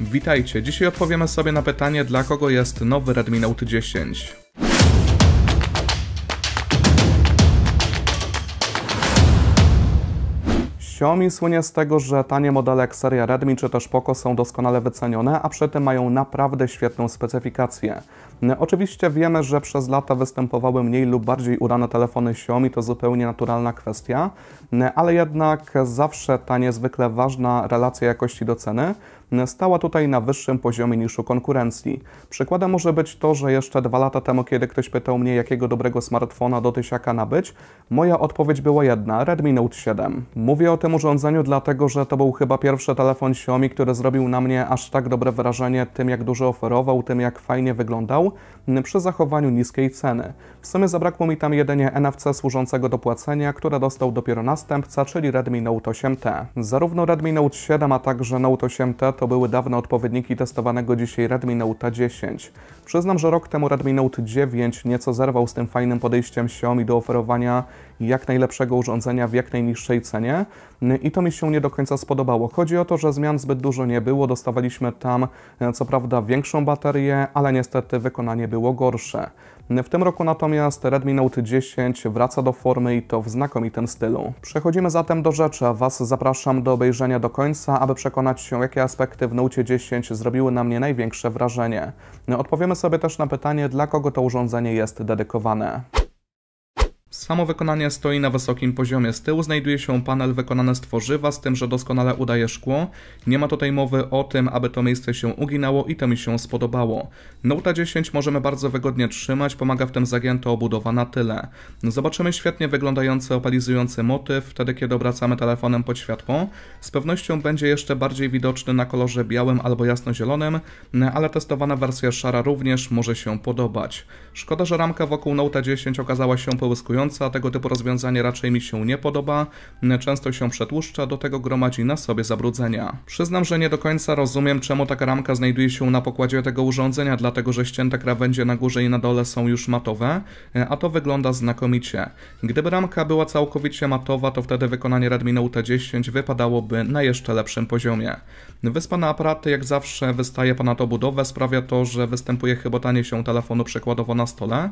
Witajcie, dzisiaj odpowiemy sobie na pytanie, dla kogo jest nowy Redmi Note 10. Xiaomi słynie z tego, że tanie modele jak seria Redmi czy też Poco są doskonale wycenione, a przy tym mają naprawdę świetną specyfikację. Oczywiście wiemy, że przez lata występowały mniej lub bardziej udane telefony Xiaomi, to zupełnie naturalna kwestia, ale jednak zawsze ta niezwykle ważna relacja jakości do ceny stała tutaj na wyższym poziomie niż u konkurencji. Przykładem może być to, że jeszcze dwa lata temu, kiedy ktoś pytał mnie, jakiego dobrego smartfona do tysiaka nabyć, moja odpowiedź była jedna, Redmi Note 7. Mówię o tym urządzeniu dlatego, że to był chyba pierwszy telefon Xiaomi, który zrobił na mnie aż tak dobre wrażenie tym, jak dużo oferował, tym, jak fajnie wyglądał, przy zachowaniu niskiej ceny. W sumie zabrakło mi tam jedynie NFC służącego do płacenia, które dostał dopiero następca, czyli Redmi Note 8T. Zarówno Redmi Note 7, a także Note 8T to były dawne odpowiedniki testowanego dzisiaj Redmi Note 10. Przyznam, że rok temu Redmi Note 9 nieco zerwał z tym fajnym podejściem Xiaomi do oferowania jak najlepszego urządzenia w jak najniższej cenie i to mi się nie do końca spodobało. Chodzi o to, że zmian zbyt dużo nie było, dostawaliśmy tam e, co prawda większą baterię, ale niestety wykonanie było gorsze. W tym roku natomiast Redmi Note 10 wraca do formy i to w znakomitym stylu. Przechodzimy zatem do rzeczy, Was zapraszam do obejrzenia do końca, aby przekonać się jakie aspekty w Note 10 zrobiły na mnie największe wrażenie. Odpowiemy sobie też na pytanie, dla kogo to urządzenie jest dedykowane. Samo wykonanie stoi na wysokim poziomie. Z tyłu znajduje się panel wykonany z tworzywa, z tym, że doskonale udaje szkło. Nie ma tutaj mowy o tym, aby to miejsce się uginało i to mi się spodobało. Note 10 możemy bardzo wygodnie trzymać, pomaga w tym zagięta obudowa na tyle. Zobaczymy świetnie wyglądający opalizujący motyw, wtedy kiedy obracamy telefonem pod światło. Z pewnością będzie jeszcze bardziej widoczny na kolorze białym albo jasnozielonym, ale testowana wersja szara również może się podobać. Szkoda, że ramka wokół Note 10 okazała się połyskująca, wymagająca, tego typu rozwiązanie raczej mi się nie podoba, mm, często się przetłuszcza, do tego gromadzi na sobie zabrudzenia. Przyznam, że nie do końca rozumiem, czemu taka ramka znajduje się na pokładzie tego urządzenia, dlatego że ścięte krawędzie na górze i na dole są już matowe, e, a to wygląda znakomicie. Gdyby ramka była całkowicie matowa, to wtedy wykonanie Redmi Note 10 wypadałoby na jeszcze lepszym poziomie. Wyspa na aparaty jak zawsze wystaje ponad obudowę, sprawia to, że występuje chybotanie się telefonu przykładowo na stole.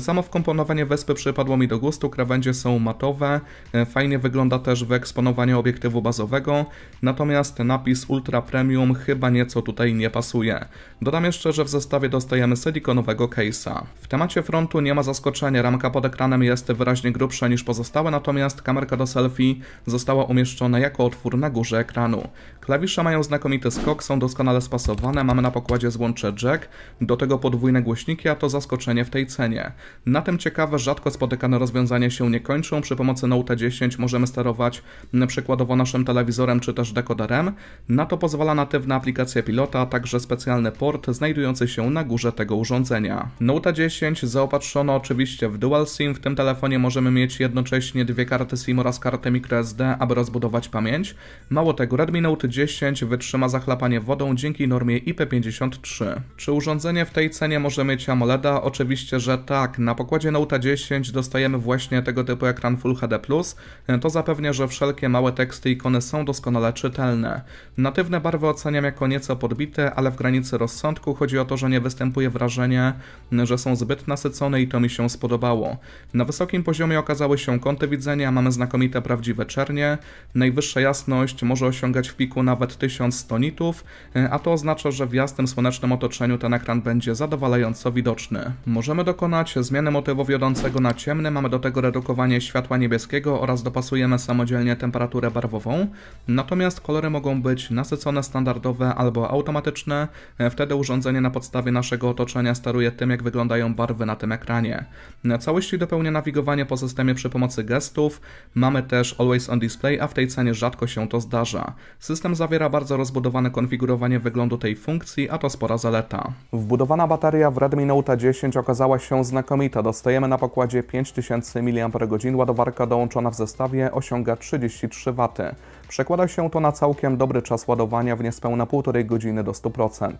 Samo wkomponowanie wyspy przypadło mi do do gustu, krawędzie są matowe, e, fajnie wygląda też wyeksponowanie obiektywu bazowego, natomiast napis Ultra Premium chyba nieco tutaj nie pasuje. Dodam jeszcze, że w zestawie dostajemy silikonowego case'a. W temacie frontu nie ma zaskoczenia, ramka pod ekranem jest wyraźnie grubsza niż pozostałe, natomiast kamerka do selfie została umieszczona jako otwór na górze ekranu. Klawisze mają znakomity skok, są doskonale spasowane, mamy na pokładzie złącze jack, do tego podwójne głośniki, a to zaskoczenie w tej cenie. Na tym ciekawe, rzadko spotykane rozwiązania się nie kończą. Przy pomocy Note 10 możemy sterować przykładowo naszym telewizorem czy też dekoderem. Na to pozwala natywna aplikacja Pilota, a także specjalny port znajdujący się na górze tego urządzenia. Note 10 zaopatrzono oczywiście w Dual SIM. W tym telefonie możemy mieć jednocześnie dwie karty SIM oraz kartę microSD, aby rozbudować pamięć. Mało tego, Redmi Note 10 wytrzyma zachlapanie wodą dzięki normie IP53. Czy urządzenie w tej cenie może mieć AMOLEDa? Oczywiście, że tak. Na pokładzie Note 10 dostajemy właśnie tego typu ekran Full HD+, e, to zapewnia, że wszelkie małe teksty i ikony są doskonale czytelne. Natywne barwy oceniam jako nieco podbite, ale w granicy rozsądku chodzi o to, że nie występuje wrażenie, że są zbyt nasycone i to mi się spodobało. Na wysokim poziomie okazały się kąty widzenia, mamy znakomite prawdziwe czernie, najwyższa jasność może osiągać w piku nawet 1100 nitów, e, a to oznacza, że w jasnym słonecznym otoczeniu ten ekran będzie zadowalająco widoczny. Możemy dokonać zmiany motywu wiodącego na ciemny, mamy dodamy do tego redukowanie światła niebieskiego oraz dopasujemy samodzielnie temperaturę barwową. Natomiast kolory mogą być nasycone, standardowe albo automatyczne. Wtedy urządzenie na podstawie naszego otoczenia steruje tym, jak wyglądają barwy na tym ekranie. Całości dopełnia nawigowanie po systemie przy pomocy gestów. Mamy też Always on Display, a w tej cenie rzadko się to zdarza. System zawiera bardzo rozbudowane konfigurowanie wyglądu tej funkcji, a to spora zaleta. Wbudowana bateria w Redmi Note 10 okazała się znakomita. Dostajemy na pokładzie 5000 3000 mAh ładowarka dołączona w zestawie osiąga 33 W. Przekłada się to na całkiem dobry czas ładowania w niespełna 1,5 godziny do 100%.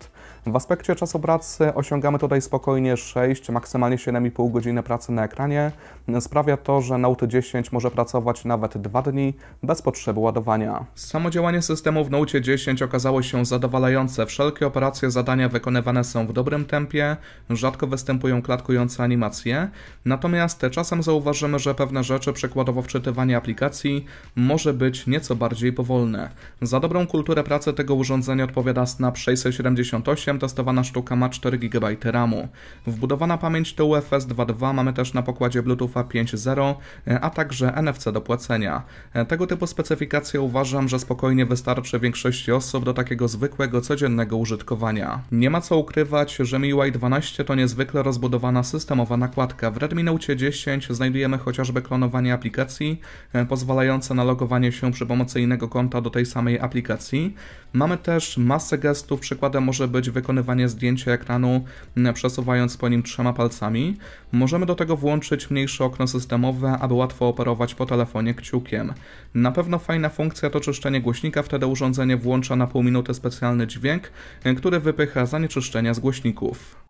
W aspekcie czasu pracy osiągamy tutaj spokojnie 6, maksymalnie 7,5 godziny pracy na ekranie. Sprawia to, że Note 10 może pracować nawet 2 dni bez potrzeby ładowania. Samo działanie systemu w Note 10 okazało się zadowalające. Wszelkie operacje, zadania wykonywane są w dobrym tempie, rzadko występują klatkujące animacje, natomiast czasem zauważymy, że pewne rzeczy, przykładowo wczytywanie aplikacji, może być nieco bardziej powolne. Za dobrą kulturę pracy tego urządzenia odpowiada Snap 678, testowana sztuka ma 4 GB RAMu. Wbudowana pamięć TUFS 2.2 mamy też na pokładzie Bluetootha 5.0, a także NFC do płacenia. Tego typu specyfikacje uważam, że spokojnie wystarczy większości osób do takiego zwykłego, codziennego użytkowania. Nie ma co ukrywać, że MIUI 12 to niezwykle rozbudowana systemowa nakładka. W Redmi Note 10 znajdujemy chociażby klonowanie aplikacji e, pozwalające na logowanie się przy pomocy innego konta do tej samej aplikacji. Mamy też masę gestów, przykładem może być wykonywanie zdjęcia ekranu przesuwając po nim trzema palcami. Możemy do tego włączyć mniejsze okno systemowe, aby łatwo operować po telefonie kciukiem. Na pewno fajna funkcja to czyszczenie głośnika, wtedy urządzenie włącza na pół minuty specjalny dźwięk, e, który wypycha zanieczyszczenia z głośników.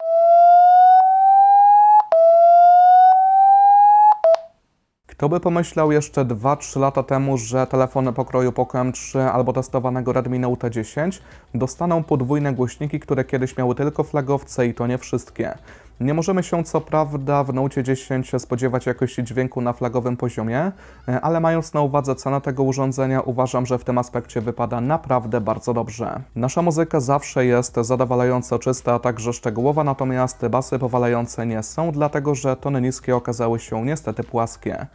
Kto by pomyślał jeszcze 2-3 lata temu, że telefony pokroju Poco M3 albo testowanego Redmi Note 10 dostaną podwójne głośniki, które kiedyś miały tylko flagowce i to nie wszystkie. Nie możemy się co prawda w Note 10 spodziewać jakości dźwięku na flagowym poziomie, ale mając na uwadze cenę tego urządzenia uważam, że w tym aspekcie wypada naprawdę bardzo dobrze. Nasza muzyka zawsze jest zadowalająco czysta, a także szczegółowa, natomiast basy powalające nie są, dlatego że tony niskie okazały się niestety płaskie.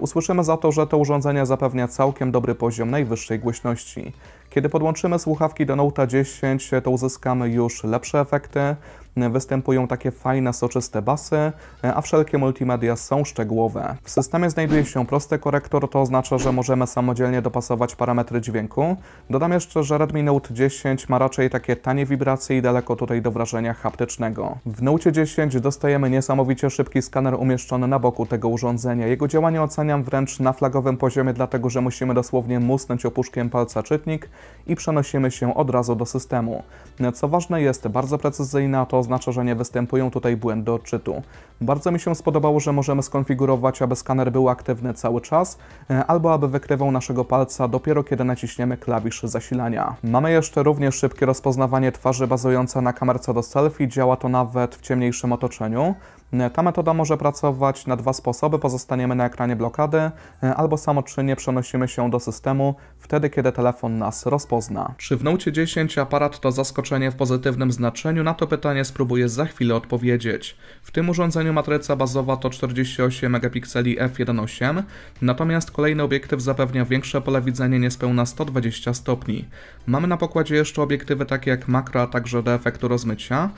Usłyszymy za to, że to urządzenie zapewnia całkiem dobry poziom najwyższej głośności. Kiedy podłączymy słuchawki do Note 10, to uzyskamy już lepsze efekty, występują takie fajne, soczyste basy, a wszelkie multimedia są szczegółowe. W systemie znajduje się prosty korektor, to oznacza, że możemy samodzielnie dopasować parametry dźwięku. Dodam jeszcze, że Redmi Note 10 ma raczej takie tanie wibracje i daleko tutaj do wrażenia haptycznego. W Note 10 dostajemy niesamowicie szybki skaner umieszczony na boku tego urządzenia. Jego działanie oceniam wręcz na flagowym poziomie, dlatego że musimy dosłownie musnąć opuszkiem palca czytnik, i przenosimy się od razu do systemu. Co ważne jest bardzo precyzyjna, to oznacza, że nie występują tutaj błędy odczytu. Bardzo mi się spodobało, że możemy skonfigurować, aby skaner był aktywny cały czas, e, albo aby wykrywał naszego palca dopiero kiedy naciśniemy klawisz zasilania. Mamy jeszcze również szybkie rozpoznawanie twarzy bazujące na kamerce do selfie, działa to nawet w ciemniejszym otoczeniu. E, ta metoda może pracować na dwa sposoby. Pozostaniemy na ekranie blokady e, albo samoczynnie przenosimy się do systemu wtedy, kiedy telefon nas rozpozna. Czy w Note 10 aparat to zaskoczenie w pozytywnym znaczeniu? Na to pytanie spróbuję za chwilę odpowiedzieć. W tym urządzeniu matryca bazowa to 48 megapikseli f1.8, natomiast kolejny obiektyw zapewnia większe pole widzenia niespełna 120 stopni. Mamy na pokładzie jeszcze obiektywy takie jak makro, a także do efektu rozmycia,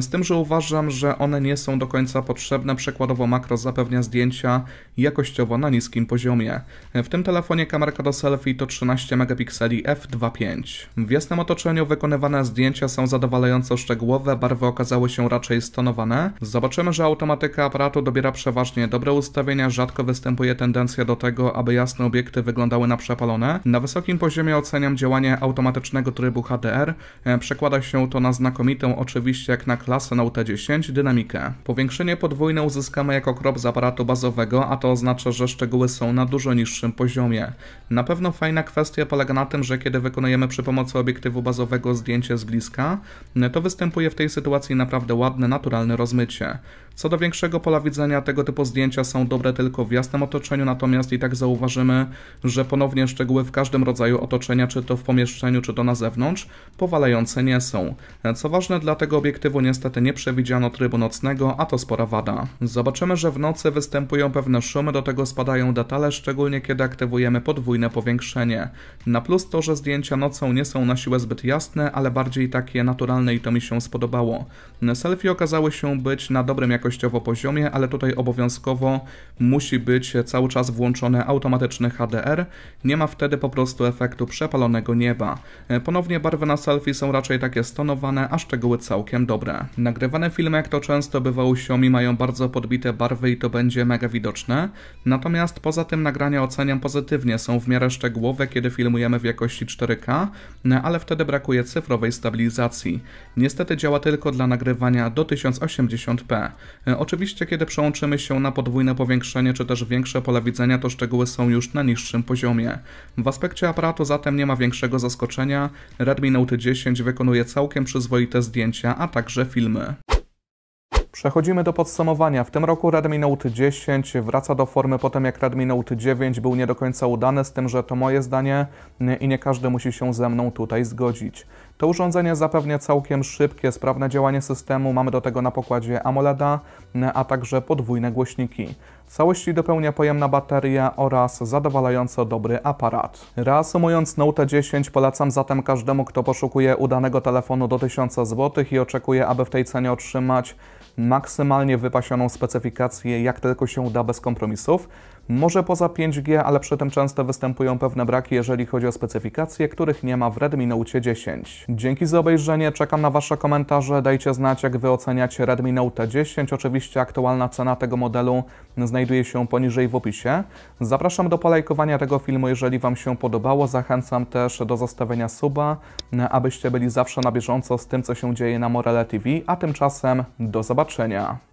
z tym, że uważam, że one nie są do końca potrzebne przykładowo makro zapewnia zdjęcia jakościowo na niskim poziomie. W tym telefonie kamerka do selfie to 13 megapikseli f2.5. W jasnym otoczeniu wykonywane zdjęcia są zadowalająco szczegółowe, barwy okazały się raczej stonowane. Zobaczymy, że automatyka aparatu dobiera przeważnie dobre ustawienia, rzadko występuje tendencja do tego, aby jasne obiekty wyglądały na przepalone. Na wysokim poziomie oceniam działanie automatycznego trybu HDR. E, przekłada się to na znakomitą, oczywiście jak na klasę Note 10, dynamikę. Powiększenie podwójne uzyskamy jako krop z aparatu bazowego, a to oznacza, że szczegóły są na dużo niższym poziomie. Na pewno fajna kwestia polega na tym, że kiedy wykonujemy przy pomocy obiektywu bazowego zdjęcie z bliska, to występuje w tej sytuacji naprawdę ładne, naturalne rozmycie. Co do większego pola widzenia, tego typu zdjęcia są dobre tylko w jasnym otoczeniu, natomiast i tak zauważymy, że ponownie szczegóły w każdym rodzaju otoczenia, czy to w pomieszczeniu, czy to na zewnątrz, powalające nie są. Co ważne, dla tego obiektywu niestety nie przewidziano trybu nocnego, a to spora Rawada. Zobaczymy, że w nocy występują pewne szumy, do tego spadają detale, szczególnie kiedy aktywujemy podwójne powiększenie. Na plus to, że zdjęcia nocą nie są na siłę zbyt jasne, ale bardziej takie naturalne i to mi się spodobało. Selfie okazały się być na dobrym jakościowo poziomie, ale tutaj obowiązkowo musi być cały czas włączone automatyczne HDR, nie ma wtedy po prostu efektu przepalonego nieba. Ponownie barwy na selfie są raczej takie stonowane, a szczegóły całkiem dobre. Nagrywane filmy jak to często bywało się czasami mają bardzo podbite barwy i to będzie mega widoczne. Natomiast poza tym nagrania oceniam pozytywnie, są w miarę szczegółowe, kiedy filmujemy w jakości 4K, no, ale wtedy brakuje cyfrowej stabilizacji. Niestety działa tylko dla nagrywania do 1080p. E, oczywiście kiedy przełączymy się na podwójne powiększenie czy też większe pole widzenia, to szczegóły są już na niższym poziomie. W aspekcie aparatu zatem nie ma większego zaskoczenia, Redmi Note 10 wykonuje całkiem przyzwoite zdjęcia, a także filmy. Przechodzimy do podsumowania. W tym roku Redmi Note 10 wraca do formy po tym, jak Redmi Note 9 był nie do końca udany, z tym, że to moje zdanie i nie każdy musi się ze mną tutaj zgodzić. To urządzenie zapewnia całkiem szybkie, sprawne działanie systemu. Mamy do tego na pokładzie AMOLEDa, a także podwójne głośniki. Całości dopełnia pojemna bateria oraz zadowalająco dobry aparat. Reasumując Note 10 polecam zatem każdemu, kto poszukuje udanego telefonu do 1000 zł i oczekuje, aby w tej cenie otrzymać maksymalnie wypasioną specyfikację, jak tylko się uda bez kompromisów może poza 5G, ale przy tym często występują pewne braki, jeżeli chodzi o specyfikacje, których nie ma w Redmi Note 10. Dzięki za obejrzenie, czekam na Wasze komentarze, dajcie znać jak Wy oceniacie Redmi Note 10. Oczywiście aktualna cena tego modelu znajduje się poniżej w opisie. Zapraszam do polajkowania tego filmu, jeżeli Wam się podobało. Zachęcam też do zostawienia suba, abyście byli zawsze na bieżąco z tym, co się dzieje na Morele TV, a tymczasem do zobaczenia.